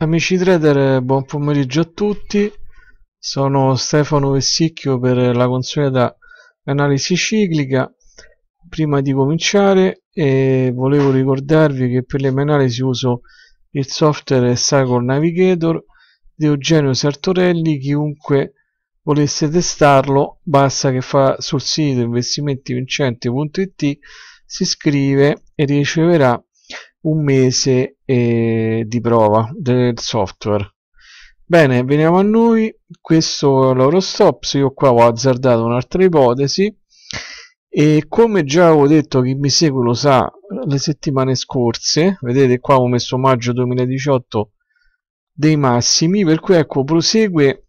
Amici trader, buon pomeriggio a tutti. Sono Stefano Vessicchio per la consueta analisi ciclica. Prima di cominciare eh, volevo ricordarvi che per le mie analisi uso il software Cycle Navigator di Eugenio Sartorelli. Chiunque volesse testarlo, basta che fa sul sito investimentivincente.it si iscrive e riceverà un mese eh, di prova del software. Bene, veniamo a noi, questo è l'Eurostops, io qua ho azzardato un'altra ipotesi e come già avevo detto chi mi segue lo sa le settimane scorse, vedete qua ho messo maggio 2018 dei massimi, per cui ecco prosegue,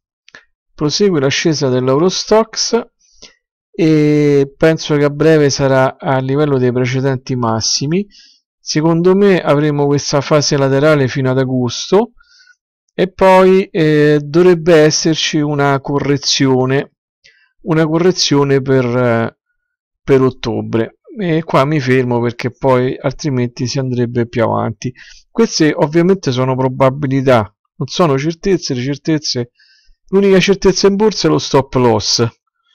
prosegue l'ascesa dell'Eurostox e penso che a breve sarà a livello dei precedenti massimi secondo me avremo questa fase laterale fino ad agosto e poi eh, dovrebbe esserci una correzione una correzione per, eh, per ottobre e qua mi fermo perché poi altrimenti si andrebbe più avanti queste ovviamente sono probabilità non sono certezze le certezze l'unica certezza in borsa è lo stop loss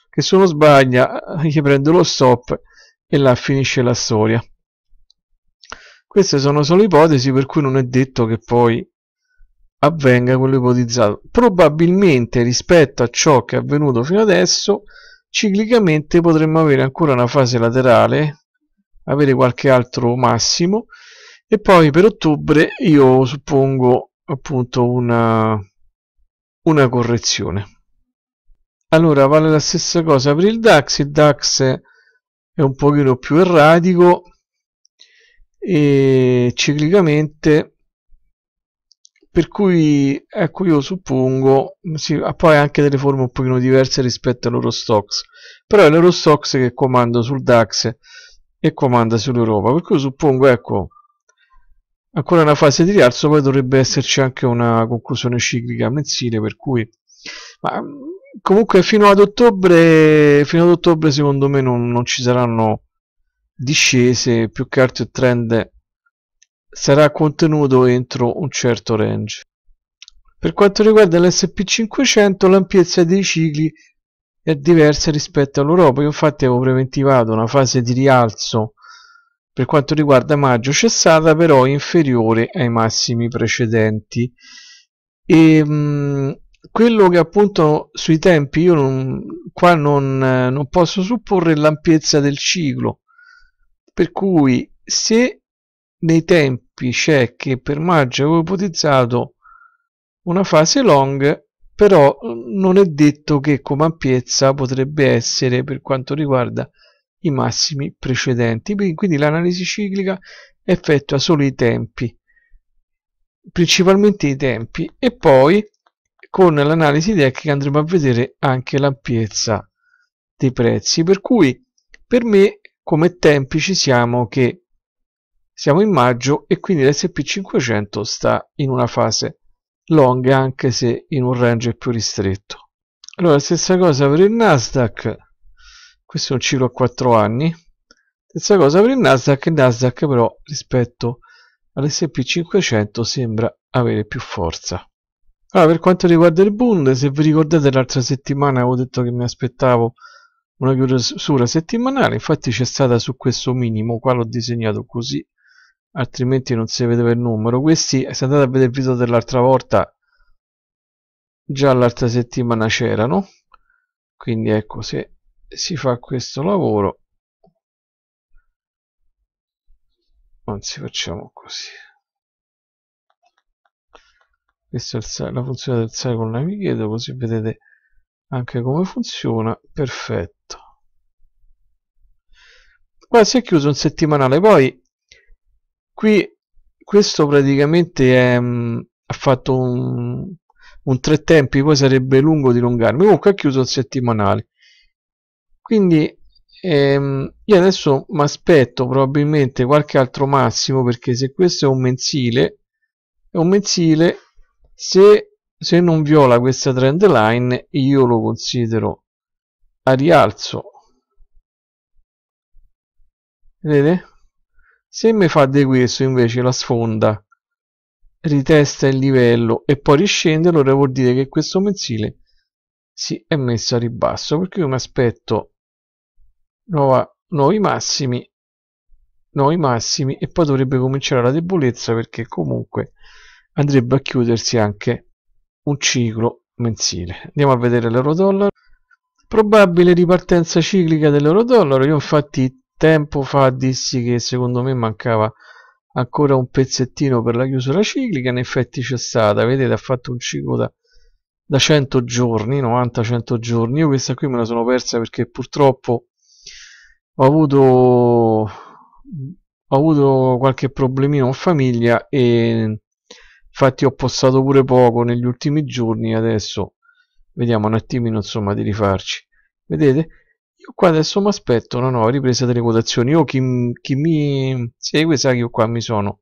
che se uno sbaglia eh, gli prendo lo stop e là finisce la storia queste sono solo ipotesi per cui non è detto che poi avvenga quello ipotizzato. Probabilmente rispetto a ciò che è avvenuto fino adesso, ciclicamente potremmo avere ancora una fase laterale, avere qualche altro massimo e poi per ottobre io suppongo appunto una, una correzione. Allora vale la stessa cosa per il DAX, il DAX è un pochino più erratico, e ciclicamente per cui ecco io suppongo sì, ha poi anche delle forme un pochino diverse rispetto all'Eurostox però è l'Eurostox che comanda sul DAX e comanda sull'Europa per cui suppongo ecco ancora una fase di rialzo poi dovrebbe esserci anche una conclusione ciclica mensile per cui ma comunque fino ad ottobre fino ad ottobre secondo me non, non ci saranno discese più che altro il trend sarà contenuto entro un certo range. Per quanto riguarda l'SP500 l'ampiezza dei cicli è diversa rispetto all'Europa, io infatti avevo preventivato una fase di rialzo per quanto riguarda maggio cessata però inferiore ai massimi precedenti e mh, mm, quello che appunto sui tempi io non, qua non, non posso supporre l'ampiezza del ciclo per cui se nei tempi c'è che per maggio avevo ipotizzato una fase long, però mm, non è detto che come ampiezza potrebbe essere per quanto riguarda i massimi precedenti. Quindi l'analisi ciclica effettua solo i tempi, principalmente i tempi, e poi con l'analisi tecnica andremo a vedere anche l'ampiezza dei prezzi. Per cui per me come tempi ci siamo che siamo in maggio e quindi l'SP500 sta in una fase long anche se in un range più ristretto. Allora stessa cosa per il Nasdaq, questo è un ciclo a 4 anni, stessa cosa per il Nasdaq, il Nasdaq però rispetto all'SP500 sembra avere più forza. Allora per quanto riguarda il Bund, se vi ricordate l'altra settimana avevo detto che mi aspettavo una chiusura settimanale infatti c'è stata su questo minimo qua l'ho disegnato così altrimenti non si vedeva il numero questi se andate a vedere il video dell'altra volta già l'altra settimana c'erano quindi ecco se si fa questo lavoro anzi facciamo così questa è la funzione del cycle navighetto così vedete anche come funziona perfetto qua si è chiuso un settimanale poi qui questo praticamente è, mh, mm, ha fatto un, un, tre tempi poi sarebbe lungo dilungarmi comunque ha chiuso un settimanale quindi ehm, io adesso mi aspetto probabilmente qualche altro massimo perché se questo è un mensile è un mensile se se non viola questa trend line io lo considero a rialzo vedete se mi fa di questo invece la sfonda ritesta il livello e poi riscende allora vuol dire che questo mensile si è messo a ribasso perché io mi aspetto nuova, nuovi massimi nuovi massimi e poi dovrebbe cominciare la debolezza perché comunque andrebbe a chiudersi anche un ciclo mensile. Andiamo a vedere l'euro-dollaro. Probabile ripartenza ciclica dell'euro-dollaro. Io infatti tempo fa dissi che secondo me mancava ancora un pezzettino per la chiusura ciclica, in effetti c'è stata, vedete ha fatto un ciclo da, da 100 giorni, 90-100 giorni, io questa qui me la sono persa perché purtroppo ho avuto, ho avuto qualche problemino in famiglia e infatti ho postato pure poco negli ultimi giorni adesso vediamo un attimino insomma di rifarci vedete io qua adesso mi aspetto una nuova ripresa delle quotazioni io chi, chi mi segue sa che io qua mi sono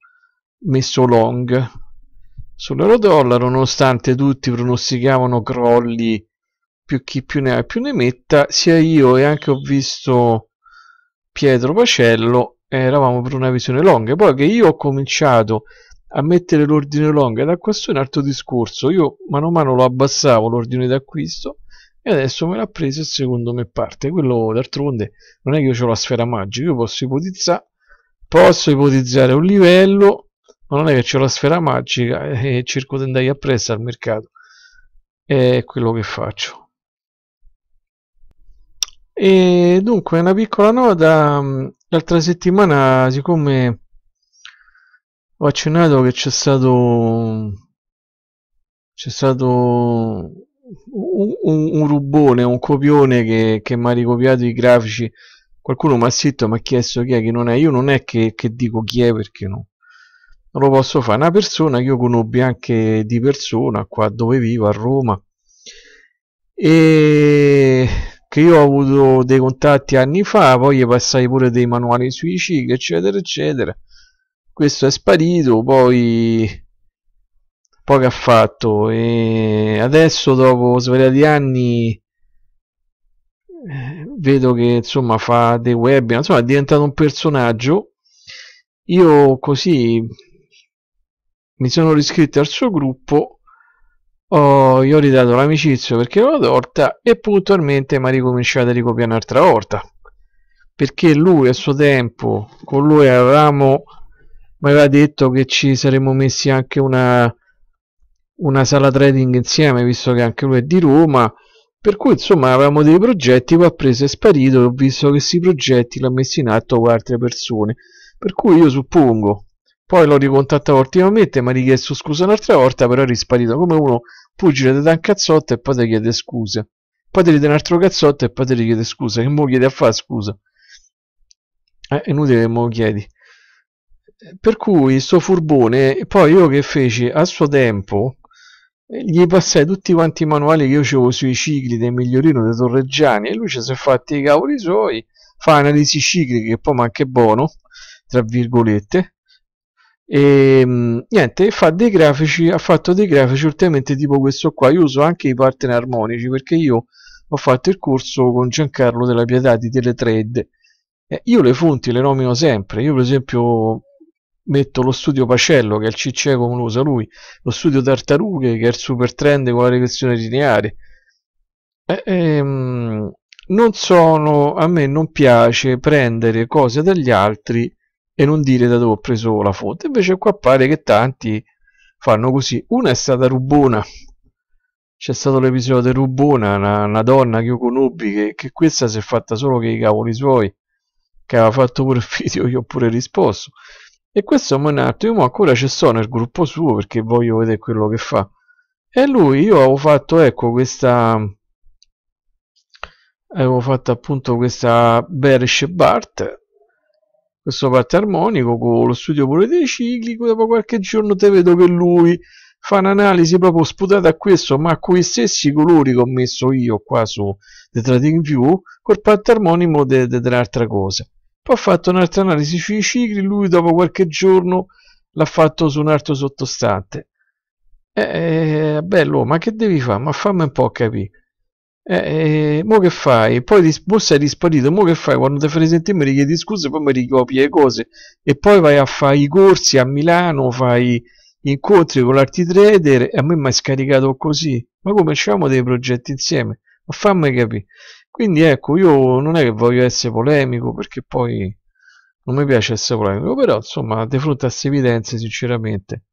messo long sull'euro dollaro nonostante tutti pronosticavano crolli più chi più ne ha più ne metta sia io e anche ho visto Pietro Pacello eravamo per una visione long poi che io ho cominciato a mettere l'ordine long ed ecco, è un altro discorso. Io mano a mano lo abbassavo l'ordine d'acquisto e adesso me l'ha preso e secondo me parte. Quello d'altronde non è che io ho la sfera magica, io posso ipotizzare, posso ipotizzare un livello, ma non è che ho la sfera magica e cerco di andare appresso al mercato. È quello che faccio. E dunque, una piccola nota, l'altra settimana, siccome ho accennato che c'è stato c'è stato un, un, un, rubone, un copione che, che mi ha ricopiato i grafici qualcuno mi ha scritto mi ha chiesto chi è che non è io non è che, che dico chi è perché no non lo posso fare una persona che io conobbi anche di persona qua dove vivo a Roma e che io ho avuto dei contatti anni fa poi gli passai pure dei manuali sui cicli eccetera eccetera questo è sparito poi poi che ha fatto e adesso dopo svariati anni vedo che insomma fa dei web insomma è diventato un personaggio io così mi sono riscritto al suo gruppo gli ho ridato l'amicizia perché l'ho torta e puntualmente mi ha ricominciato a ricopiare un'altra volta perché lui a suo tempo con lui avevamo mi aveva detto che ci saremmo messi anche una, una sala trading insieme, visto che anche lui è di Roma. Per cui insomma avevamo dei progetti, poi ha preso e sparito, ho visto che questi progetti li ha messi in atto con altre persone. Per cui io suppongo, poi l'ho ricontattato ultimamente, mi ha richiesto scusa un'altra volta, però è risparito come uno pugile da un cazzotto e poi ti chiede scusa. Poi ti chiede un altro cazzotto e poi ti chiede scusa, che mo chiede a fare scusa. Eh, è inutile che mo chiedi. Per cui sto furbone, poi io che feci a suo tempo, eh, gli passai tutti quanti i manuali che io avevo sui cicli del migliorino dei Torreggiani e lui ci si è fatti i cavoli suoi, fa analisi cicliche che poi manca anche buono, tra virgolette, e mm, niente, fa dei grafici, ha fatto dei grafici ultimamente tipo questo qua, io uso anche i partner armonici perché io ho fatto il corso con Giancarlo della Pietà di Teletrade, eh, io le fonti le nomino sempre, io per esempio metto lo studio Pacello che è il CC come lo usa lui, lo studio Tartarughe che è il super trend con la regressione lineare. E, eh, ehm, non sono, a me non piace prendere cose dagli altri e non dire da dove ho preso la fonte. Invece qua pare che tanti fanno così. Una è stata Rubona. C'è stato l'episodio di Rubona, una, una, donna che io conobbi, che, che questa si è fatta solo che i cavoli suoi, che aveva fatto pure il video, io ho pure risposto. E questo mi ha detto, io ma ancora ci sto nel gruppo suo perché voglio vedere quello che fa. E lui, io avevo fatto, ecco, questa... Avevo fatto appunto questa bearish Bart, questo parte armonico con lo studio pure dei cicli dopo qualche giorno te vedo che lui fa un'analisi proprio sputata a questo, ma con i stessi colori che ho messo io qua su The Trading View, col pattermonimo dell'altra de, de cosa. Poi ho fatto un'altra analisi sui cicli, lui dopo qualche giorno l'ha fatto su un altro sottostante. Eh, eh bello, ma che devi fare? Ma fammi un po' capire. Eh, eh, mo che fai? Poi mo sei disparito, mo che fai? Quando ti fai sentire mi richiedi scuse, poi mi ricopi le cose e poi vai a fare i corsi a Milano, fai incontri con l'Arti Trader e a me mi hai scaricato così. Ma come facciamo dei progetti insieme? Ma fammi capire. Quindi ecco, io non è che voglio essere polemico perché poi non mi piace essere polemico, però insomma, di fronte a queste evidenze, sinceramente.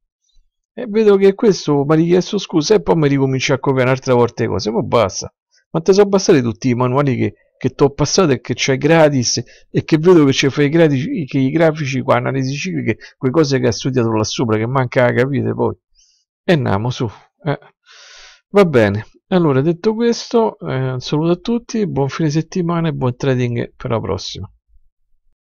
E vedo che questo mi ha richiesto scusa e poi mi ricomincia a copiare un'altra volta le cose, ma basta. Ma te sono bastati tutti i manuali che, che ti ho passato e che c'hai gratis e che vedo che ci fai gratis, che i grafici qua, analisi cicliche, quelle cose che ha studiato là sopra, che manca capite poi. E andiamo su. Eh. Va bene. Allora, detto questo, eh, un saluto a tutti, buon fine settimana e buon trading per la prossima.